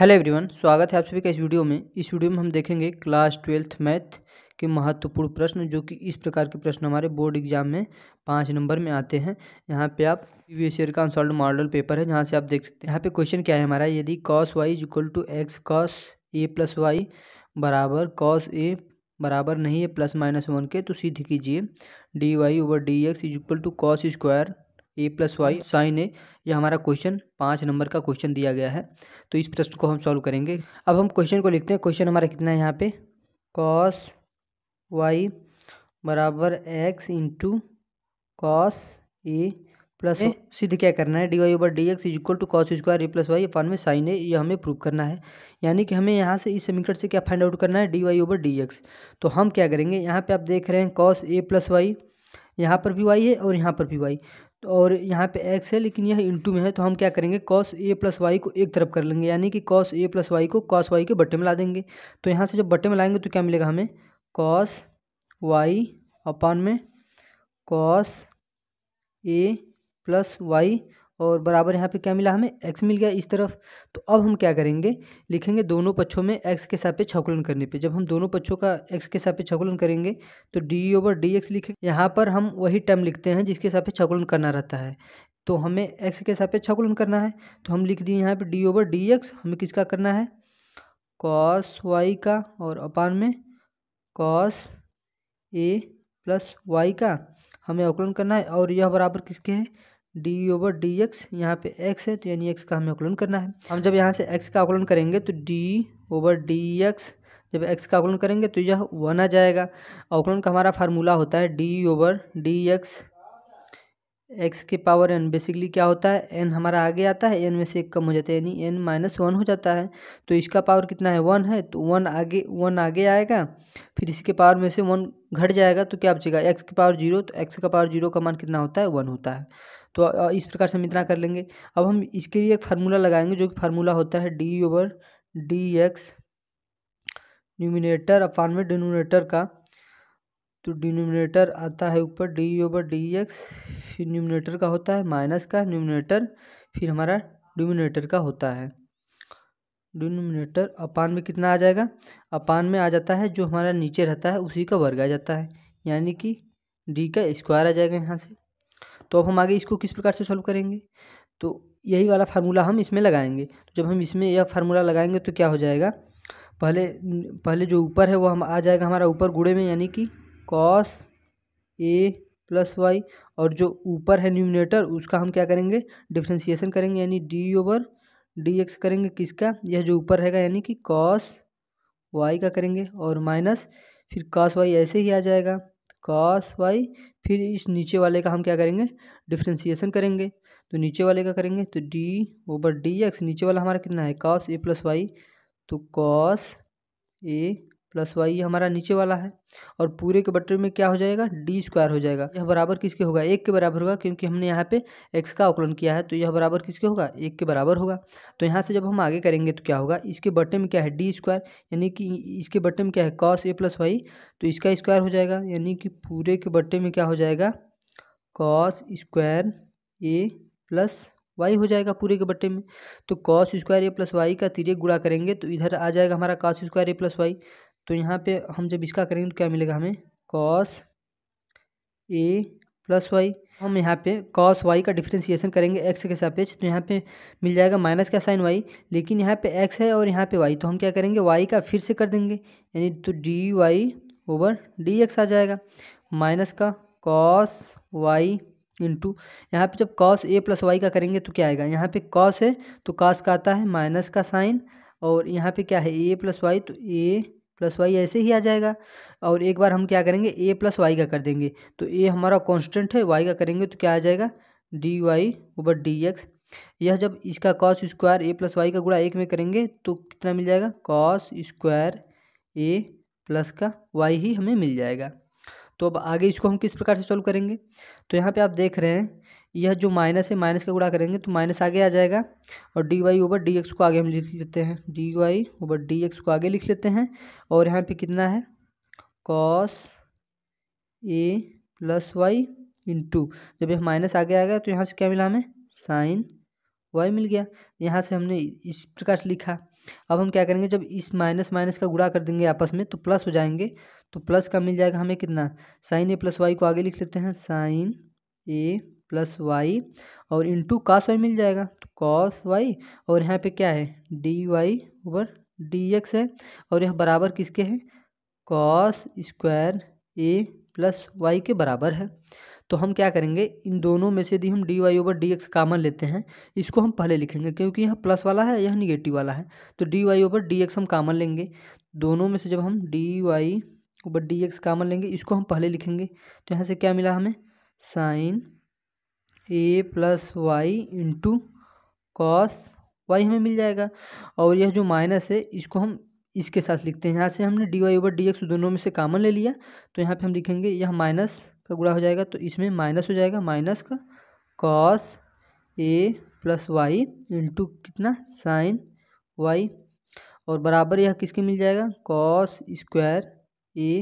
Hello everyone स्वागत है आप सभी का इस वीडियो में इस वीडियो में हम देखेंगे क्लास ट्वेल्थ मैथ के महत्वपूर्ण प्रश्न जो कि इस प्रकार के प्रश्न हमारे बोर्ड एग्जाम में पाँच नंबर में आते हैं यहाँ पे आप प्रीवियस ईयर का अनसॉल्व मॉडल पेपर है जहाँ से आप देख सकते हैं यहाँ पे क्वेश्चन क्या है हमारा यदि cos y is equal to x cos A plus y बराबर कॉस ए बराबर नहीं है प्लस माइनस वन के तो सीधे कीजिए d Y over D x is equal to cos square A plus y hmm. Sine a यह हमारा क्वेश्चन पाँच नंबर का क्वेश्चन दिया गया है तो इस प्रश्न को हम सॉल्व करेंगे अब हम क्वेश्चन को लिखते हैं क्वेश्चन हमारा कितना है यहाँ पे कॉस वाई बराबर एक्स इंटू कॉस ए प्लस सिद्ध क्या करना है D Y over D x is equal to cos square A plus y अपन में साइन ए ये हमें प्रूव करना है यानी कि हमें यहाँ से इस समीकरण से क्या फाइंड आउट करना है D Y over D x तो हम क्या करेंगे यहाँ पे आप देख रहे हैं कॉस ए प्लस वाई यहाँ पर भी वाई है और यहाँ पर भी वाई और यहाँ पे एक्स है लेकिन यह इंटू में है तो हम क्या करेंगे कॉस ए प्लस वाई को एक तरफ कर लेंगे यानी कि कॉस ए प्लस वाई को कॉस वाई के बट्टे में ला देंगे तो यहाँ से जब बट्टे में लाएंगे तो क्या मिलेगा हमें कॉस वाई अपॉन में कॉस ए प्लस वाई और बराबर यहाँ पे क्या मिला हमें एक्स मिल गया इस तरफ तो अब हम क्या करेंगे लिखेंगे दोनों पक्षों में एक्स के सापेक्ष छकुलन करने पे जब हम दोनों पक्षों का एक्स के सापेक्ष छकुलन करेंगे तो डी ओवर डी एक्स लिखेंगे यहाँ पर हम वही टर्म लिखते हैं जिसके सापेक्ष छकुलन करना रहता है तो हमें एक्स के सापेक्ष छकुलन करना है तो हम लिख दिए यहाँ पर डी ओवर डी एक्स हमें किसका करना है कॉस वाई का और अपान में कॉस ए प्लस वाई का हमें अवकलन करना है और यह बराबर किसके हैं डी ओवर डी एक्स यहाँ पे एक्स है तो यानी एक्स का हमें आकलन करना है हम जब यहाँ से एक्स का आकलन करेंगे तो डी ओवर डी एक्स जब एक्स का आकलन करेंगे तो यह वन आ जाएगा आकलन का हमारा फार्मूला होता है D over D X X के पावर एन बेसिकली क्या होता है एन हमारा आगे आता है एन में से एक कम हो जाता है यानी एन माइनस वन हो जाता है तो इसका पावर कितना है वन है तो वन आगे वन आगे आएगा फिर इसके पावर में से वन घट जाएगा तो क्या बचेगा एक्स के पावर जीरो तो एक्स का पावर जीरो का मान कितना होता है वन होता है तो इस प्रकार से हम इतना कर लेंगे अब हम इसके लिए एक फार्मूला लगाएंगे जो कि फार्मूला होता है D over D X numerator upon में डिनोमिनेटर का तो डिनोमिनेटर आता है ऊपर डी ओवर डी एक्स फिर न्यूमिनेटर का होता है माइनस का न्यूमिनेटर फिर हमारा डिनोमिनेटर का होता है डिनोमिनेटर अपान में कितना आ जाएगा अपान में आ जाता है जो हमारा नीचे रहता है उसी का वर्ग आ जाता है यानी कि डी का स्क्वायर आ जाएगा यहाँ से तो अब हम आगे इसको किस प्रकार से सॉल्व करेंगे तो यही वाला फार्मूला हम इसमें लगाएंगे तो जब हम इसमें यह फार्मूला लगाएंगे तो क्या हो जाएगा पहले पहले जो ऊपर है वो हम आ जाएगा हमारा ऊपर गुड़े में यानी कि कॉस ए प्लस वाई और जो ऊपर है न्यूमिनेटर उसका हम क्या करेंगे डिफ्रेंसीसन करेंगे यानी डी ओवर डी एक्स करेंगे किसका यह जो ऊपर रहेगा यानी कि कॉस वाई का करेंगे और माइनस फिर कॉस वाई ऐसे ही आ जाएगा कॉस वाई फिर इस नीचे वाले का हम क्या करेंगे डिफ्रेंसिएशन करेंगे तो नीचे वाले का करेंगे तो डी ओवर डी एक्स नीचे वाला हमारा कितना है कॉस ए प्लस वाई तो कॉस ए प्लस वाई ये हमारा नीचे वाला है और पूरे के बटे में क्या हो जाएगा डी स्क्वायर हो जाएगा यह बराबर किसके होगा एक के बराबर होगा क्योंकि हमने यहाँ पे एक्स का आकलन किया है तो यह बराबर किसके होगा एक के बराबर होगा तो यहाँ से जब हम आगे करेंगे तो क्या होगा इसके बटे में क्या है डी स्क्वायर यानी कि इसके बटे में क्या है कॉस ए प्लस वाई तो इसका स्क्वायर हो जाएगा यानी कि पूरे के बटे में क्या हो जाएगा कॉस स्क्वायर ए प्लस वाई हो जाएगा पूरे के बट्टे में तो कॉस स्क्वायर ए प्लस वाई का तिरेक गुड़ा करेंगे तो इधर आ जाएगा हमारा कॉस स्क्वायर ए प्लस वाई तो यहाँ पे हम जब इसका करेंगे तो क्या मिलेगा हमें कॉस ए प्लस वाई हम यहाँ पे कॉस वाई का डिफ्रेंसिएशन करेंगे एक्स के सापेक्ष तो यहाँ पे मिल जाएगा माइनस का साइन वाई लेकिन यहाँ पे एक्स है और यहाँ पे वाई तो हम क्या करेंगे वाई का फिर से कर देंगे यानी तो D Y over D X आ जाएगा माइनस का कॉस वाई इंटू यहाँ पर जब कॉस ए प्लस वाई का करेंगे तो क्या आएगा यहाँ पे कॉस है तो कॉस का आता है माइनस का साइन और यहाँ पे क्या है ए प्लस वाई तो ए प्लस वाई ऐसे ही आ जाएगा और एक बार हम क्या करेंगे ए प्लस वाई का कर देंगे तो ए हमारा कांस्टेंट है वाई का करेंगे तो क्या आ जाएगा D Y over D X यह जब इसका कॉस स्क्वायर ए प्लस वाई का गुड़ा एक में करेंगे तो कितना मिल जाएगा कॉस स्क्वायर ए प्लस का वाई ही हमें मिल जाएगा तो अब आगे इसको हम किस प्रकार से सॉल्व करेंगे तो यहाँ पर आप देख रहे हैं यह जो माइनस है माइनस का गुड़ा करेंगे तो माइनस आगे आ जाएगा और D Y over D X को आगे हम लिख लेते हैं D Y over D X को आगे लिख लेते हैं और यहाँ पे कितना है कॉस ए प्लस वाई इंटू जब यह माइनस आगे आ गया तो यहाँ से क्या मिला हमें साइन वाई मिल गया यहाँ से हमने इस प्रकार से लिखा अब हम क्या करेंगे जब इस माइनस माइनस का गुड़ा कर देंगे आपस में तो प्लस हो जाएंगे तो प्लस का मिल जाएगा हमें कितना साइन ए प्लस वाई को आगे लिख लेते हैं साइन ए प्लस वाई और इंटू कास वाई मिल जाएगा तो कॉस वाई और यहाँ पे क्या है D Y over D X है और यह बराबर किसके हैं कॉस स्क्वायर ए प्लस वाई के बराबर है तो हम क्या करेंगे इन दोनों में से यदि हम D Y over D X common लेते हैं इसको हम पहले लिखेंगे क्योंकि यह प्लस वाला है यह निगेटिव वाला है तो D Y over D X हम कामन लेंगे दोनों में से जब हम D Y over D X common लेंगे इसको हम पहले लिखेंगे तो यहाँ से क्या मिला हमें sine A plus Y into cos Y हमें मिल जाएगा और यह जो माइनस है इसको हम इसके साथ लिखते हैं यहाँ से हमने D Y over D X दोनों में से कामन ले लिया तो यहाँ पे हम लिखेंगे यह माइनस का गुड़ा हो जाएगा तो इसमें माइनस हो जाएगा माइनस का कॉस ए प्लस वाई इंटू कितना साइन वाई और बराबर यह किसके मिल जाएगा कॉस स्क्वायर ए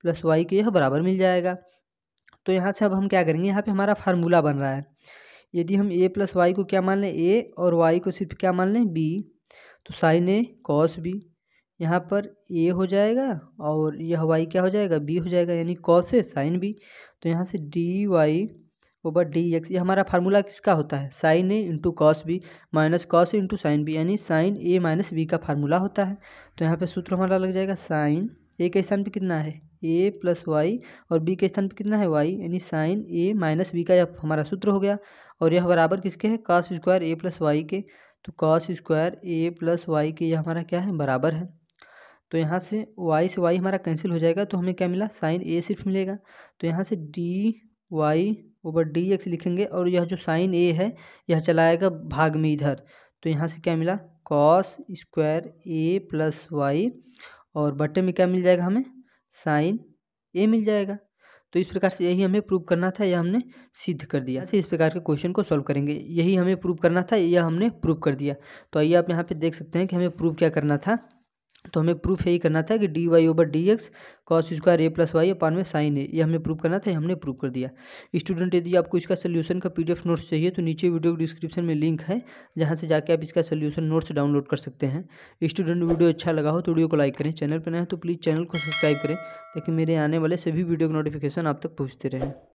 प्लस वाई के यह बराबर मिल जाएगा तो यहाँ से अब हम क्या करेंगे यहाँ पे हमारा फार्मूला बन रहा है यदि हम ए प्लस वाई को क्या मान लें ए और वाई को सिर्फ क्या मान लें बी तो साइन ए कॉस बी यहाँ पर ए हो जाएगा और यह वाई क्या हो जाएगा बी हो जाएगा यानी कॉस ए साइन बी तो यहाँ से D Y over D X ये हमारा फार्मूला किसका होता है sine A into cos B minus cos into sine B यानी साइन ए माइनस बी का फार्मूला होता है तो यहाँ पे सूत्र हमारा लग जाएगा साइन ए के स्थान पर कितना है ए प्लस वाई और बी के स्थान पर कितना है वाई यानी साइन ए माइनस बी का यह हमारा सूत्र हो गया और यह बराबर किसके है कॉस स्क्वायर ए प्लस वाई के तो कॉस स्क्वायर ए प्लस वाई के यह हमारा क्या है बराबर है तो यहाँ से वाई से वाई हमारा कैंसिल हो जाएगा तो हमें क्या मिला साइन ए सिर्फ मिलेगा तो यहाँ से D Y over D X लिखेंगे और यह जो साइन ए है यह चलाएगा भाग में इधर तो यहाँ से क्या मिला कॉस स्क्वायर ए प्लस वाई और बटे में क्या मिल जाएगा हमें साइन ए मिल जाएगा तो इस प्रकार से यही हमें प्रूव करना था यह हमने सिद्ध कर दिया इस प्रकार के क्वेश्चन को सॉल्व करेंगे यही हमें प्रूव करना था यह हमने प्रूव कर दिया तो आइए आप यहाँ पे देख सकते हैं कि हमें प्रूव क्या करना था तो हमें प्रूफ यही करना था कि D Y over D X cos square ए प्लस वाई अपान में साइन ए ये हमें प्रूफ करना था हमने प्रूव कर दिया स्टूडेंट यदि आपको इसका सोल्यूशन का पीडीएफ नोट्स चाहिए तो नीचे वीडियो डिस्क्रिप्शन में लिंक है जहाँ से जाके आप इसका सोल्यूशन नोट्स डाउनलोड कर सकते हैं स्टूडेंट वीडियो अच्छा लगा हो तो वीडियो को लाइक करें चैनल पर नए तो प्लीज़ चैनल को सब्सक्राइब करें ताकि मेरे आने वाले सभी वीडियो के नोटिफिकेशन आप तक पहुँचते रहें